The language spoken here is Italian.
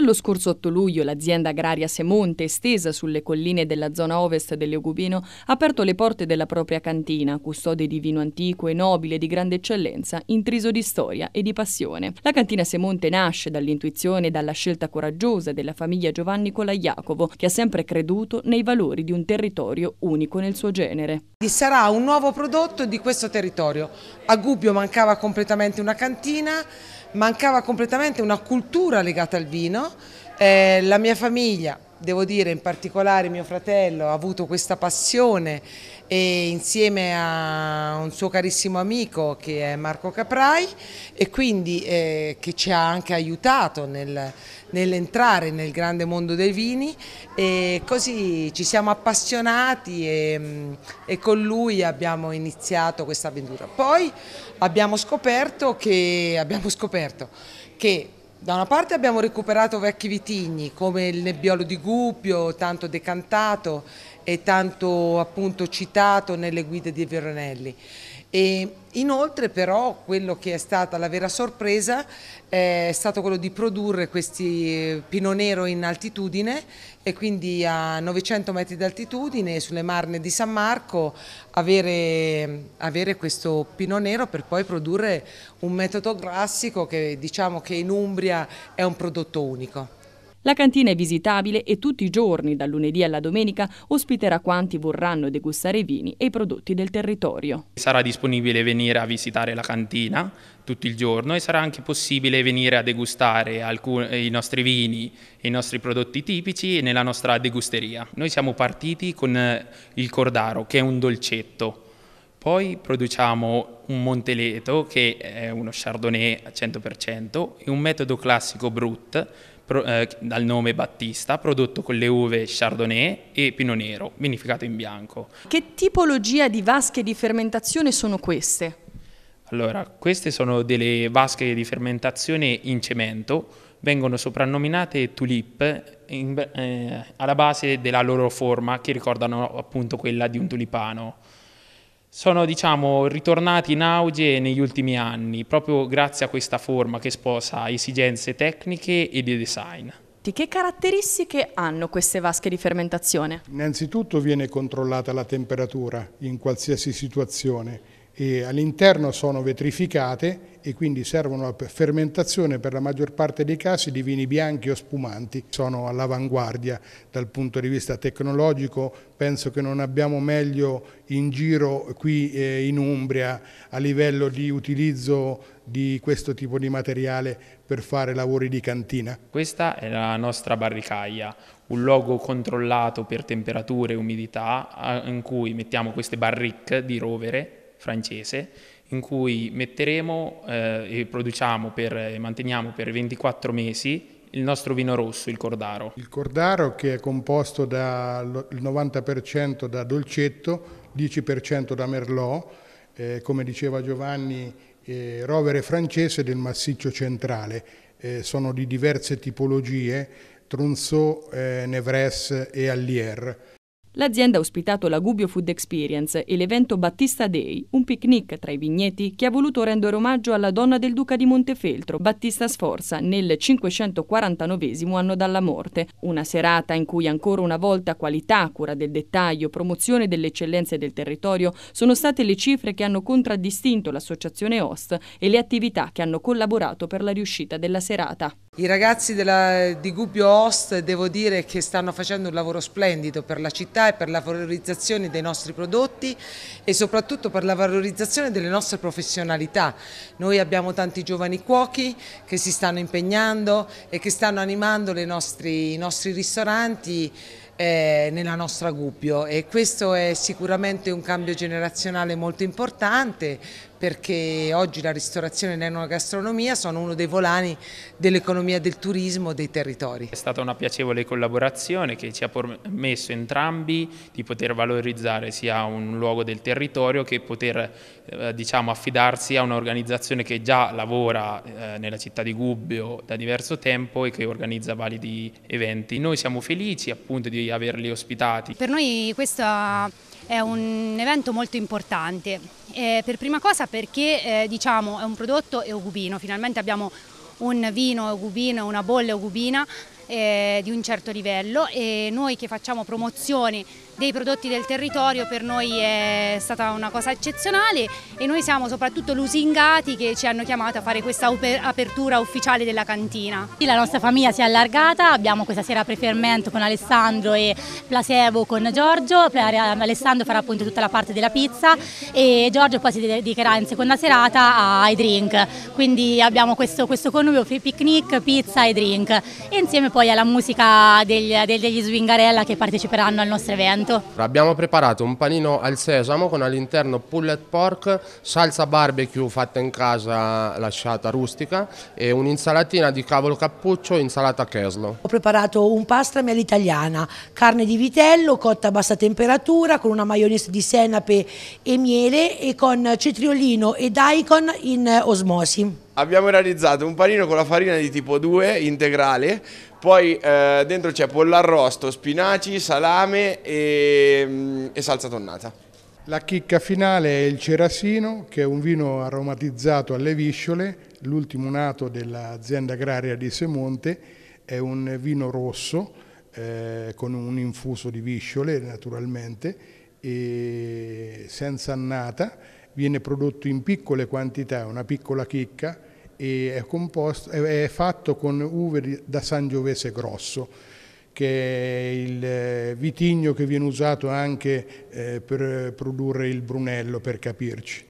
Dallo scorso 8 luglio l'azienda agraria Semonte, estesa sulle colline della zona ovest dell'Eugubino, ha aperto le porte della propria cantina, custode di vino antico e nobile di grande eccellenza, intriso di storia e di passione. La cantina Semonte nasce dall'intuizione e dalla scelta coraggiosa della famiglia Giovanni Colaiacovo, che ha sempre creduto nei valori di un territorio unico nel suo genere. Sarà un nuovo prodotto di questo territorio. A Gubbio mancava completamente una cantina, mancava completamente una cultura legata al vino, eh, la mia famiglia devo dire in particolare mio fratello ha avuto questa passione e insieme a un suo carissimo amico che è Marco Caprai e quindi eh, che ci ha anche aiutato nel, nell'entrare nel grande mondo dei vini e così ci siamo appassionati e, mm, e con lui abbiamo iniziato questa avventura. Poi abbiamo scoperto che, abbiamo scoperto che da una parte abbiamo recuperato vecchi vitigni come il nebbiolo di Gubbio, tanto decantato e tanto appunto citato nelle guide di Veronelli e inoltre però quello che è stata la vera sorpresa eh, è stato quello di produrre questi eh, pino nero in altitudine e quindi a 900 metri d'altitudine sulle marne di San Marco avere, avere questo pino nero per poi produrre un metodo classico che diciamo che in Umbria è un prodotto unico. La cantina è visitabile e tutti i giorni, dal lunedì alla domenica, ospiterà quanti vorranno degustare i vini e i prodotti del territorio. Sarà disponibile venire a visitare la cantina tutto il giorno e sarà anche possibile venire a degustare alcuni, i nostri vini e i nostri prodotti tipici nella nostra degusteria. Noi siamo partiti con eh, il cordaro, che è un dolcetto. Poi produciamo un Monteleto, che è uno Chardonnay al 100%, e un metodo classico Brut, pro, eh, dal nome Battista, prodotto con le uve Chardonnay e Pinot Nero, vinificato in bianco. Che tipologia di vasche di fermentazione sono queste? Allora, queste sono delle vasche di fermentazione in cemento, vengono soprannominate tulip in, eh, alla base della loro forma che ricordano appunto quella di un tulipano sono diciamo, ritornati in auge negli ultimi anni, proprio grazie a questa forma che sposa esigenze tecniche e di design. Che caratteristiche hanno queste vasche di fermentazione? Innanzitutto viene controllata la temperatura in qualsiasi situazione e all'interno sono vetrificate e quindi servono alla fermentazione per la maggior parte dei casi di vini bianchi o spumanti. Sono all'avanguardia dal punto di vista tecnologico, penso che non abbiamo meglio in giro qui eh, in Umbria a livello di utilizzo di questo tipo di materiale per fare lavori di cantina. Questa è la nostra barricaia, un luogo controllato per temperature e umidità in cui mettiamo queste barrique di rovere francese in cui metteremo eh, e produciamo per, e manteniamo per 24 mesi il nostro vino rosso, il Cordaro. Il Cordaro che è composto dal 90% da dolcetto, 10% da merlot, eh, come diceva Giovanni, eh, rovere francese del massiccio centrale. Eh, sono di diverse tipologie, Trunzò, eh, Nevres e Allier. L'azienda ha ospitato la Gubbio Food Experience e l'evento Battista Day, un picnic tra i vigneti che ha voluto rendere omaggio alla donna del duca di Montefeltro, Battista Sforza, nel 549 anno dalla morte. Una serata in cui ancora una volta qualità, cura del dettaglio, promozione delle eccellenze del territorio sono state le cifre che hanno contraddistinto l'associazione Host e le attività che hanno collaborato per la riuscita della serata. I ragazzi della, di Gubbio Host devo dire che stanno facendo un lavoro splendido per la città e per la valorizzazione dei nostri prodotti e soprattutto per la valorizzazione delle nostre professionalità. Noi abbiamo tanti giovani cuochi che si stanno impegnando e che stanno animando nostri, i nostri ristoranti eh, nella nostra Gubbio e questo è sicuramente un cambio generazionale molto importante perché oggi la ristorazione e la gastronomia sono uno dei volani dell'economia del turismo dei territori. È stata una piacevole collaborazione che ci ha permesso entrambi di poter valorizzare sia un luogo del territorio che poter eh, diciamo, affidarsi a un'organizzazione che già lavora eh, nella città di Gubbio da diverso tempo e che organizza validi eventi. Noi siamo felici appunto di averli ospitati. Per noi questa è un evento molto importante. Eh, per prima cosa perché eh, diciamo, è un prodotto eugubino, finalmente abbiamo un vino eugubino, una bolla eugubina eh, di un certo livello e noi che facciamo promozione dei prodotti del territorio per noi è stata una cosa eccezionale e noi siamo soprattutto lusingati che ci hanno chiamato a fare questa apertura ufficiale della cantina. La nostra famiglia si è allargata, abbiamo questa sera prefermento con Alessandro e Placebo con Giorgio, Alessandro farà appunto tutta la parte della pizza e Giorgio poi si dedicherà in seconda serata ai drink, quindi abbiamo questo, questo connubio picnic, pizza e drink insieme poi alla musica degli, degli swingarella che parteciperanno al nostro evento preparato? Abbiamo preparato un panino al sesamo con all'interno pulled pork, salsa barbecue fatta in casa lasciata rustica e un'insalatina di cavolo cappuccio e insalata cheslo. Ho preparato un pasta pastrami all'italiana, carne di vitello cotta a bassa temperatura con una maionese di senape e miele e con cetriolino e daikon in osmosi. Abbiamo realizzato un panino con la farina di tipo 2 integrale poi eh, dentro c'è pollarrosto, spinaci, salame e, mm, e salsa tonnata. La chicca finale è il Cerasino, che è un vino aromatizzato alle visciole, l'ultimo nato dell'azienda agraria di Semonte, è un vino rosso eh, con un infuso di visciole naturalmente e senza annata, viene prodotto in piccole quantità, una piccola chicca è, composto, è, fatto con uve da Sangiovese Grosso, che è il eh, vitigno che viene usato anche eh, per produrre il Brunello, per capirci.